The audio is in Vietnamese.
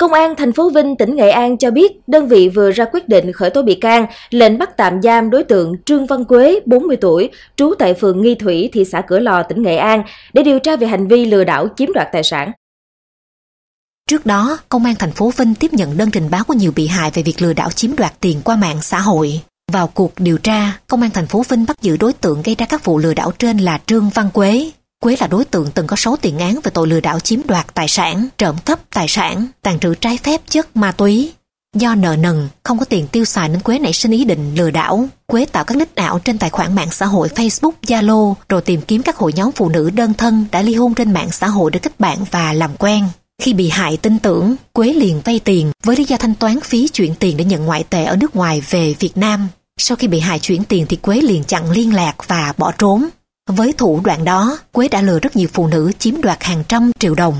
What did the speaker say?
Công an thành phố Vinh, tỉnh Nghệ An cho biết đơn vị vừa ra quyết định khởi tố bị can, lệnh bắt tạm giam đối tượng Trương Văn Quế, 40 tuổi, trú tại phường Nghi Thủy, thị xã Cửa Lò, tỉnh Nghệ An để điều tra về hành vi lừa đảo chiếm đoạt tài sản. Trước đó, Công an thành phố Vinh tiếp nhận đơn trình báo của nhiều bị hại về việc lừa đảo chiếm đoạt tiền qua mạng xã hội. Vào cuộc điều tra, Công an thành phố Vinh bắt giữ đối tượng gây ra các vụ lừa đảo trên là Trương Văn Quế, Quế là đối tượng từng có 6 tiền án về tội lừa đảo chiếm đoạt tài sản, trộm cắp tài sản, tàn trữ trái phép chất ma túy. Do nợ nần, không có tiền tiêu xài nên Quế nảy sinh ý định lừa đảo. Quế tạo các nick ảo trên tài khoản mạng xã hội Facebook, Zalo, rồi tìm kiếm các hội nhóm phụ nữ đơn thân đã ly hôn trên mạng xã hội để kết bạn và làm quen. Khi bị hại tin tưởng, Quế liền vay tiền với lý do thanh toán phí chuyển tiền để nhận ngoại tệ ở nước ngoài về Việt Nam. Sau khi bị hại chuyển tiền thì Quế liền chặn liên lạc và bỏ trốn. Với thủ đoạn đó, Quế đã lừa rất nhiều phụ nữ chiếm đoạt hàng trăm triệu đồng.